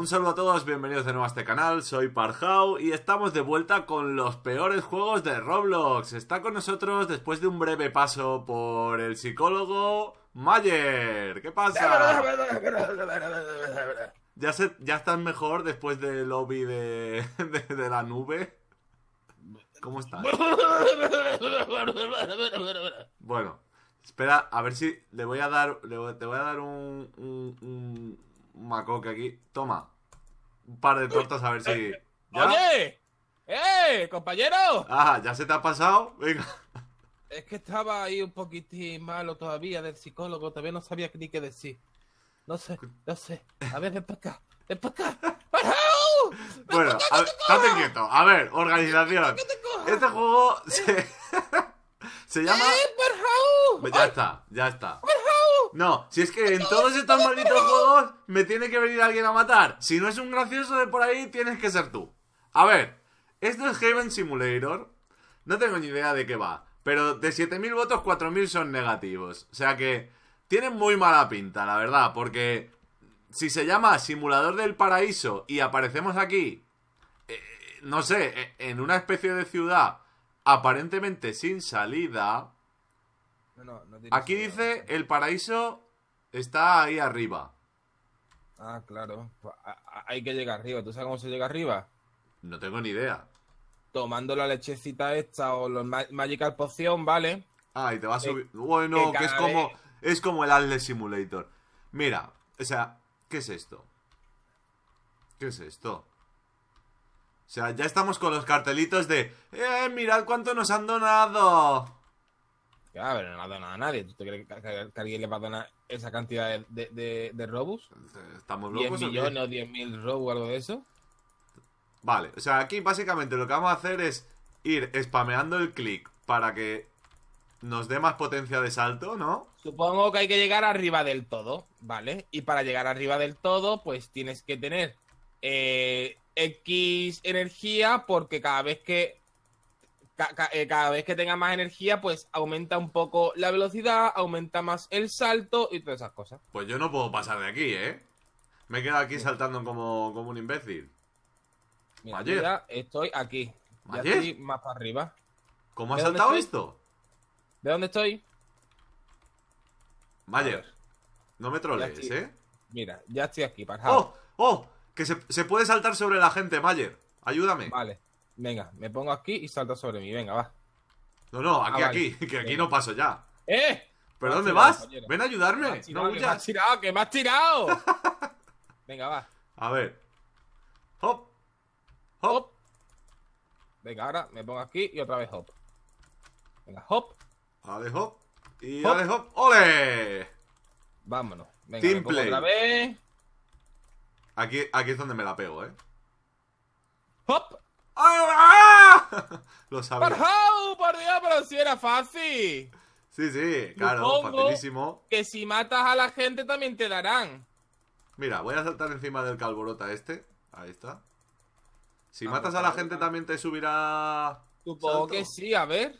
un saludo a todos, bienvenidos de nuevo a este canal, soy Parjau y estamos de vuelta con los peores juegos de Roblox. Está con nosotros, después de un breve paso por el psicólogo, Mayer. ¿Qué pasa? ¿Ya, se, ¿Ya estás mejor después del lobby de, de, la nube? ¿Cómo estás? Bueno, espera, a ver si le voy a dar, le, te voy a dar un, un, un macoque aquí. Toma. Un par de tortas a ver si. Eh, ¡Oye! ¡Eh! ¡Compañero! Ajá, ah, ya se te ha pasado. Venga. Es que estaba ahí un poquitín malo todavía del psicólogo. Todavía no sabía ni qué decir. No sé, no sé. A ver, ven para acá. Ven acá. Bueno, estate quieto. A ver, organización. Este juego se, se llama. ¡Eh, ya está, ya está. No, si es que en todos estos malditos juegos me tiene que venir alguien a matar. Si no es un gracioso de por ahí, tienes que ser tú. A ver, esto es Haven Simulator. No tengo ni idea de qué va. Pero de 7.000 votos, 4.000 son negativos. O sea que tiene muy mala pinta, la verdad. Porque si se llama Simulador del Paraíso y aparecemos aquí, eh, no sé, eh, en una especie de ciudad aparentemente sin salida Aquí dice el paraíso está ahí arriba. Ah, claro. Pues, hay que llegar arriba. ¿Tú sabes cómo se llega arriba? No tengo ni idea. Tomando la lechecita esta o los Magical Poción, ¿vale? Ah, y te va a subir. Bueno, que, es como. Es como el Atlas Simulator. Mira, o sea, ¿qué es esto? ¿Qué es esto? O sea, ya estamos con los cartelitos de. ¡Eh, mirad cuánto nos han donado! Claro, ah, pero no la ha donado a nadie. ¿Tú crees que, alguien le va a donar esa cantidad de, de, Estamos locos. 10 millones o 10.000 robos o algo de eso. Vale, o sea, aquí básicamente lo que vamos a hacer es ir spameando el clic para que nos dé más potencia de salto, ¿no? Supongo que hay que llegar arriba del todo, ¿vale? Y para llegar arriba del todo, pues tienes que tener eh, X energía porque cada vez que eh, cada vez que tenga más energía, pues aumenta un poco la velocidad, aumenta más el salto y todas esas cosas. Pues yo no puedo pasar de aquí, ¿eh? Me he quedado aquí saltando como, un imbécil. Mira, estoy aquí. Ya más para arriba. ¿Cómo ha saltado esto? ¿De dónde estoy? Mayer, no me trolees, ¿eh? Mira, ya estoy aquí, para. ¡Oh! ¡Oh! Que se, se puede saltar sobre la gente, Mayer. Ayúdame. Vale. Venga, me pongo aquí y salta sobre mí. Venga, va. No, no, ah, aquí, aquí, que aquí no paso ya. ¡Eh! ¿Pero dónde vas? Ven a ayudarme. no huyas. Que me has tirado, que me has tirado. Venga, va. A ver. Hop. Hop. Venga, ahora me pongo aquí y otra vez hop. Venga, hop. Vale, hop. Y hop. hop. ¡Ole! Vámonos. Venga, otra vez. Aquí, aquí es donde me la pego, ¿eh? Hop. ¡Ah! ah. Lo sabía. Por por Dios, pero si era fácil. Sí, sí, claro, facilísimo. Que si matas a la gente también te darán. Mira, voy a saltar encima del calborota este. Ahí está. Si matas a la gente también te subirá. Supongo que sí, a ver.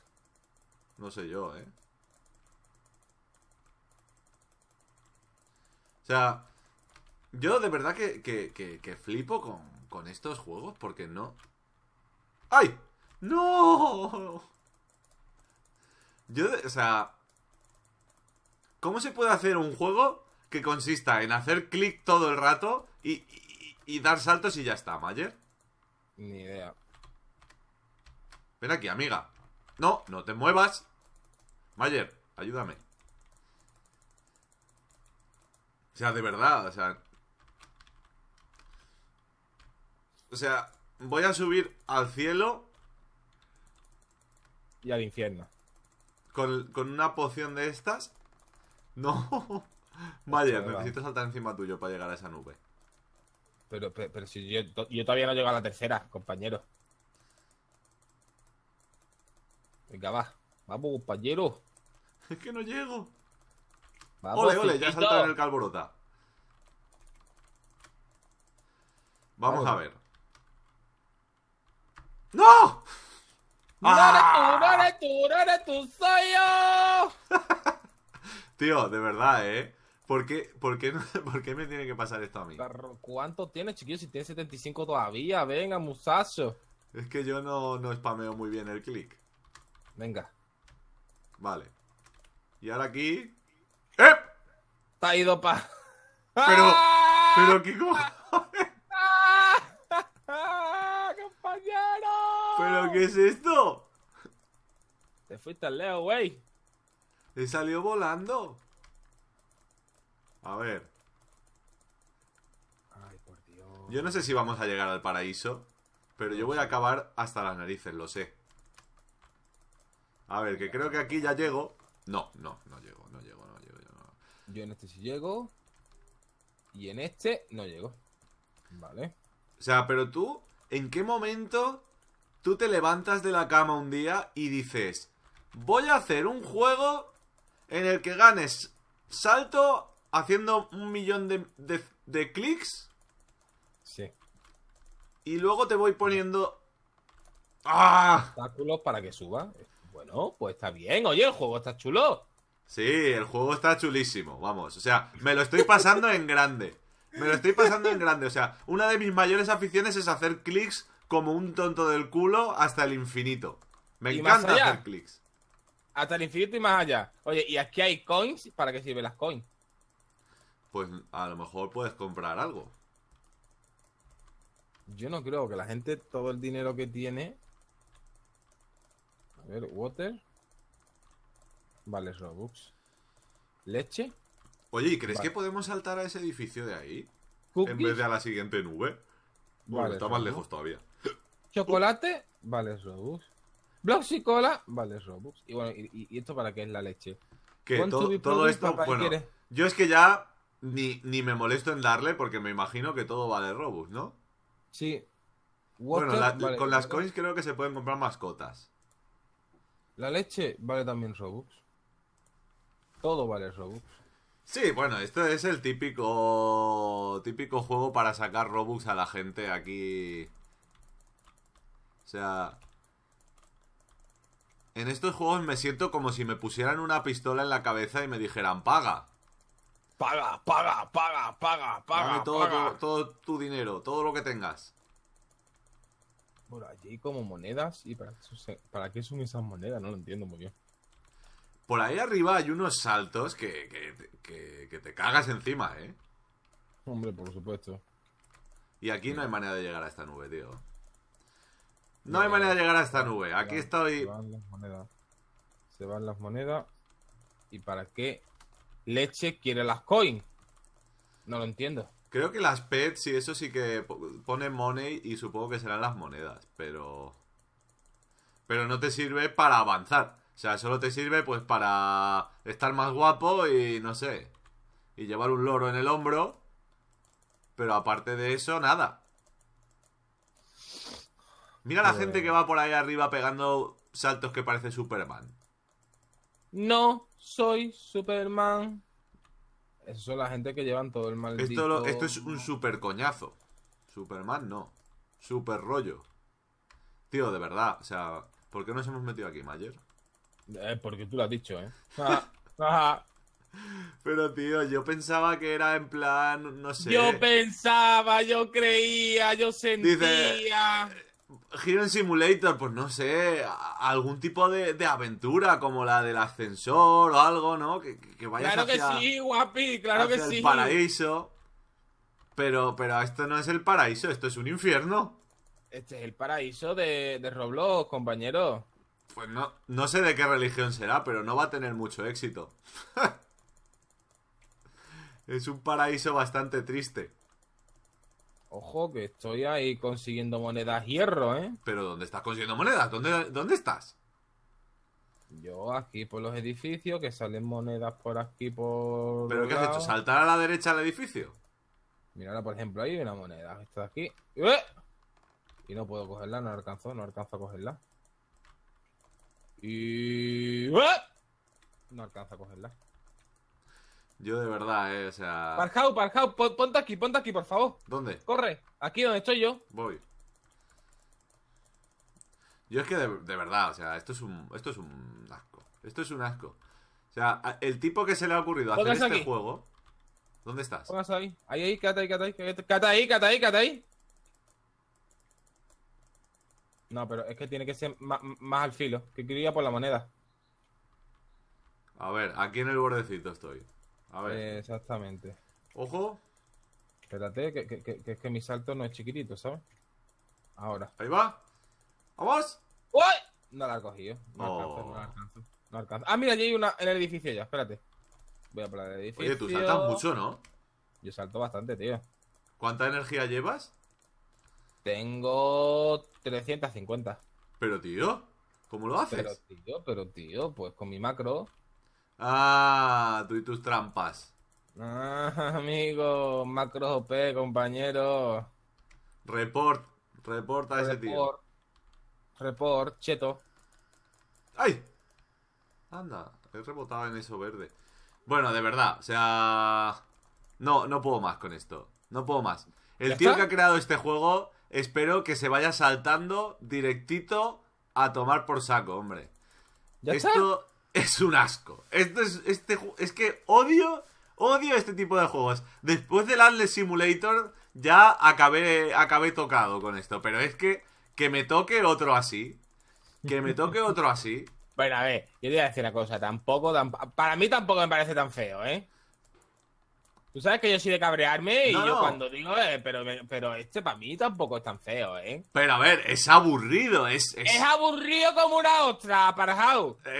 No sé yo, eh. O sea, yo de verdad que, que, que, que flipo con, con estos juegos porque no, ¡Ay! ¡No! Yo, o sea... ¿Cómo se puede hacer un juego que consista en hacer clic todo el rato y, y dar saltos y ya está, Mayer? Ni idea. Ven aquí, amiga. No, no te muevas. Mayer, ayúdame. O sea, de verdad, o sea... O sea, Voy a subir al cielo. Y al infierno. Con, una poción de estas. No. Vaya, necesito saltar encima tuyo para llegar a esa nube. Pero, pero, si yo, todavía no he llegado a la tercera, compañero. Venga, va. Vamos, compañero. Es que no llego. Vamos, ole, ya en el calborota. Vamos, a ver. ¡No! ¡Ah! tú! tú! tú! soy yo! Tío, de verdad, ¿eh? ¿Por qué, por, qué, ¿Por qué, me tiene que pasar esto a mí? ¿Cuánto tienes, chiquillo? Si tienes 75 todavía, venga, musacho. Es que yo no, no spameo muy bien el clic. Venga. Vale. Y ahora aquí. ¡Eh! ¡eh! Te ha ido pa. Pero. Pero, ¿qué, qué es esto? Te fuiste al Leo, güey. Te salió volando. A ver. Ay, por Dios. Yo no sé si vamos a llegar al paraíso, pero yo voy a acabar hasta las narices, lo sé. A ver, que creo que aquí ya llego. No, no, no llego, no llego, no llego. Yo en este sí llego. Y en este no llego. Vale. O sea, pero tú, ¿en qué momento tú te levantas de la cama un día y dices, voy a hacer un juego en el que ganes salto haciendo un millón de, de, clics. Sí. Y luego te voy poniendo... ¡Ah! Obstáculos para que suba. Bueno, pues está bien. Oye, el juego está chulo. Sí, el juego está chulísimo, vamos. O sea, me lo estoy pasando en grande. Me lo estoy pasando en grande. O sea, una de mis mayores aficiones es hacer clics como un tonto del culo hasta el infinito. Me encanta hacer clics. Hasta el infinito y más allá. Oye, ¿y aquí hay coins? ¿Para qué sirven las coins? Pues a lo mejor puedes comprar algo. Yo no creo que la gente todo el dinero que tiene. A ver, water. Vale, Robux. Leche. Oye, ¿y crees que podemos saltar a ese edificio de ahí? En vez de a la siguiente nube. Bueno, está más lejos todavía. Chocolate, vale Robux. Blocks y cola, vale Robux. Y bueno, y, esto para qué es la leche. Que todo esto, bueno, yo es que ya ni, me molesto en darle porque me imagino que todo vale Robux, ¿no? Sí. bueno, con las coins creo que se pueden comprar mascotas. La leche vale también Robux. Todo vale Robux. Sí, bueno, esto es el típico típico juego para sacar Robux a la gente aquí o sea, en estos juegos me siento como si me pusieran una pistola en la cabeza y me dijeran, paga. Paga, paga, paga, paga, paga. Dame todo, tu dinero, todo lo que tengas. Por allí como monedas. ¿Y para qué, son esas monedas? No lo entiendo muy bien. Por ahí arriba hay unos saltos que, que, que te cagas encima, ¿eh? Hombre, por supuesto. Y aquí no hay manera de llegar a esta nube, tío. No hay manera de llegar a esta nube. Aquí se estoy. Van las monedas. Se van las monedas. ¿Y para qué leche quiere las coins? No lo entiendo. Creo que las pets y eso sí que pone money y supongo que serán las monedas, pero... Pero no te sirve para avanzar. O sea, solo te sirve pues para estar más guapo y no sé. Y llevar un loro en el hombro. Pero aparte de eso, nada. Mira la pues gente que va por ahí arriba pegando saltos que parece Superman. No soy Superman. Eso son la gente que llevan todo el mal. Esto, esto es un super coñazo. Superman no. Super rollo. Tío, de verdad. O sea, ¿por qué nos hemos metido aquí, Mayer? Eh, porque tú lo has dicho, ¿eh? Pero tío, yo pensaba que era en plan, no sé. Yo pensaba, yo creía, yo sentía. Hero Simulator, pues no sé, algún tipo de, aventura como la del ascensor o algo, ¿no? Que, que a claro que sí, guapi, claro el paraíso. Pero, pero esto no es el paraíso, esto es un infierno. Este es el paraíso de, Roblox, compañero. Pues no, no sé de qué religión será, pero no va a tener mucho éxito. es un paraíso bastante triste. Ojo, que estoy ahí consiguiendo monedas hierro, ¿eh? Pero ¿dónde estás consiguiendo monedas? ¿Dónde, dónde estás? Yo aquí por los edificios, que salen monedas por aquí por. ¿Pero qué has hecho? ¿Saltar a la derecha del edificio? Mira, ahora por ejemplo, ahí hay una moneda. Esta de aquí. ¡Eh! Y no puedo cogerla, no alcanzo, no alcanzo a cogerla. Y. ¡eh! No alcanza a cogerla. Yo de verdad, eh, o sea. Parjao, Parjao, ponte aquí, ponte aquí, por favor. ¿Dónde? Corre, aquí donde estoy yo. Voy. Yo es que de, verdad, o sea, esto es un. Esto es un asco. Esto es un asco. O sea, el tipo que se le ha ocurrido hacer este juego. ¿Dónde estás? Póngase ahí. Ahí, ahí, quédate ahí, quédate ahí. Quédate ahí, quédate ahí, No, pero es que tiene que ser más al filo. Que quería por la moneda. A ver, aquí en el bordecito estoy. A ver. Eh, exactamente. Ojo. Espérate, que, que, que, que, mi salto no es chiquitito, ¿sabes? Ahora. Ahí va. ¡Vamos! ¡Uy! No la he cogido. No, oh. alcanzo, no la alcanzo. No Ah, mira, allí hay una en el edificio ya, espérate. Voy a por el edificio. Oye, tú saltas mucho, ¿no? Yo salto bastante, tío. ¿Cuánta energía llevas? Tengo 350. Pero, tío, ¿cómo lo haces? Pero, tío, pero, tío, pues con mi macro. Ah, tú y tus trampas. Ah, amigo, Macro OP, compañero. Report, reporta a ese tío. Report, cheto. ¡Ay! Anda, he rebotado en eso verde. Bueno, de verdad, o sea... No, no puedo más con esto. No puedo más. El tío que ha creado este juego, espero que se vaya saltando directito a tomar por saco, hombre. ¿Ya esto, está? es un asco. Esto es, este, es que odio, odio este tipo de juegos. Después del Atlas Simulator ya acabé, acabé tocado con esto, pero es que que me toque otro así, que me toque otro así. Bueno, a ver, yo te voy a decir una cosa, tampoco, para mí tampoco me parece tan feo, ¿eh? Tú sabes que yo soy de cabrearme y yo cuando digo, eh, pero, pero este para mí tampoco es tan feo, ¿eh? Pero a ver, es aburrido, es. Es, aburrido como una ostra, para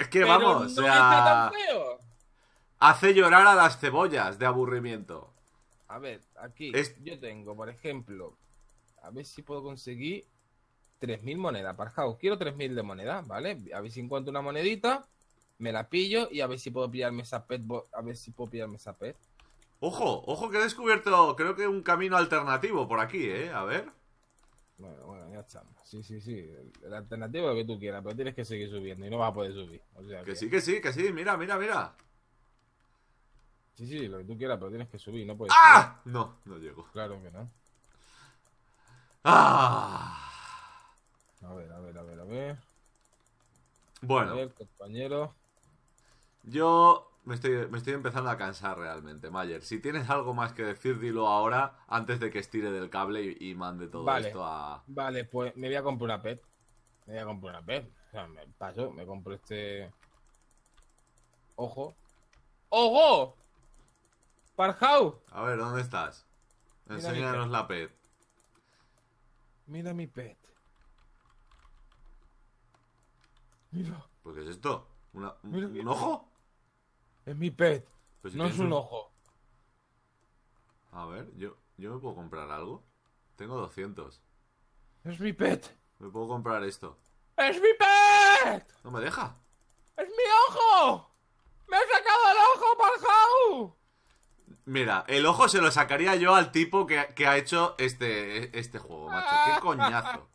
Es que vamos, o tan feo. Hace llorar a las cebollas de aburrimiento. A ver, aquí yo tengo, por ejemplo, a ver si puedo conseguir 3.000 monedas para Quiero 3.000 de monedas, ¿vale? A ver si encuentro una monedita, me la pillo y a ver si puedo pillarme esa pet. A ver si puedo pillarme esa pet. Ojo, ojo que he descubierto, creo que un camino alternativo por aquí, ¿eh? A ver. Bueno, bueno, ya estamos. Sí, sí, sí. El alternativa es lo que tú quieras, pero tienes que seguir subiendo y no vas a poder subir. que, sí, que sí, que sí. Mira, mira, mira. Sí, sí, lo que tú quieras, pero tienes que subir, no puedes. ¡Ah! No, no llego. Claro que no. ¡Ah! A ver, a ver, a ver, a ver. Bueno. A ver, compañero. Yo me estoy, empezando a cansar realmente, Mayer. Si tienes algo más que decir, dilo ahora antes de que estire del cable y, mande todo esto a. Vale, pues me voy a comprar una PET. Me voy a comprar una PET. O sea, me paso, me compro este. Ojo. ¡Ojo! ¡Parjau! A ver, ¿dónde estás? Enseñanos Enséñanos la PET. Mira mi PET. Mira. qué es esto? ¿Una, ¿Un ojo? Es mi pet. no es un, ojo. A ver, yo, yo me puedo comprar algo. Tengo 200. Es mi pet. Me puedo comprar esto. ¡Es mi pet! No me deja. ¡Es mi ojo! ¡Me he sacado el ojo, Parjau! Mira, el ojo se lo sacaría yo al tipo que, ha hecho este, este juego, macho. ¡Qué coñazo!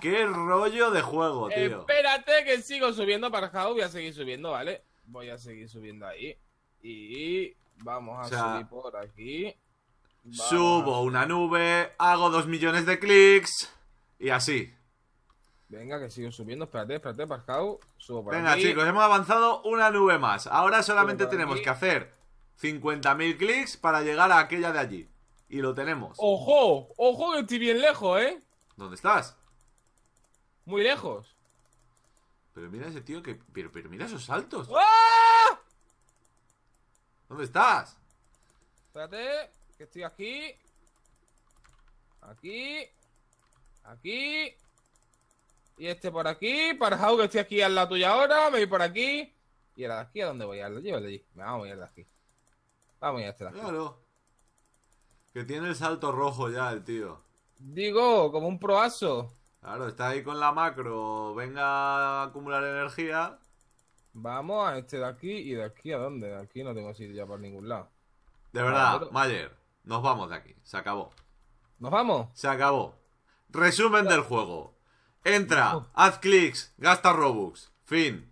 ¡Qué rollo de juego, tío! Espérate que sigo subiendo, Parjau. Voy a seguir subiendo, ¿vale? voy a seguir subiendo ahí. Y vamos a subir por aquí. subo una nube, hago dos millones de clics y así. Venga, que siguen subiendo. Espérate, espérate, Pascal Subo por Venga, chicos, hemos avanzado una nube más. Ahora solamente tenemos que hacer 50.000 clics para llegar a aquella de allí. Y lo tenemos. ¡Ojo! ¡Ojo que estoy bien lejos, eh! ¿Dónde estás? Muy lejos. Pero mira ese tío que. Pero, mira esos saltos. ¡Ah! ¿Dónde estás? Espérate, que estoy aquí. Aquí. Aquí. Y este por aquí. Parado, que estoy aquí al lado tuya ahora. Me voy por aquí. ¿Y el de aquí a dónde voy? ¿Al de allí? Vamos a ir de aquí. Vamos a ir a este de Claro. Que tiene el salto rojo ya el tío. Digo, como un proazo. Claro, está ahí con la macro, venga a acumular energía. Vamos a este de aquí y de aquí a dónde. De aquí no tengo ir ya por ningún lado. De verdad, Mayer, nos vamos de aquí. Se acabó. ¿Nos vamos? Se acabó. Resumen del juego. Entra, haz clics, gasta Robux. Fin.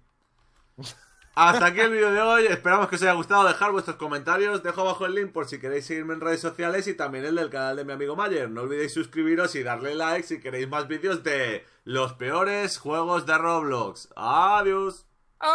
Hasta aquí el vídeo de hoy. Esperamos que os haya gustado. Dejar vuestros comentarios. Dejo abajo el link por si queréis seguirme en redes sociales y también el del canal de mi amigo Mayer. No olvidéis suscribiros y darle like si queréis más vídeos de los peores juegos de Roblox. Adiós. Adiós.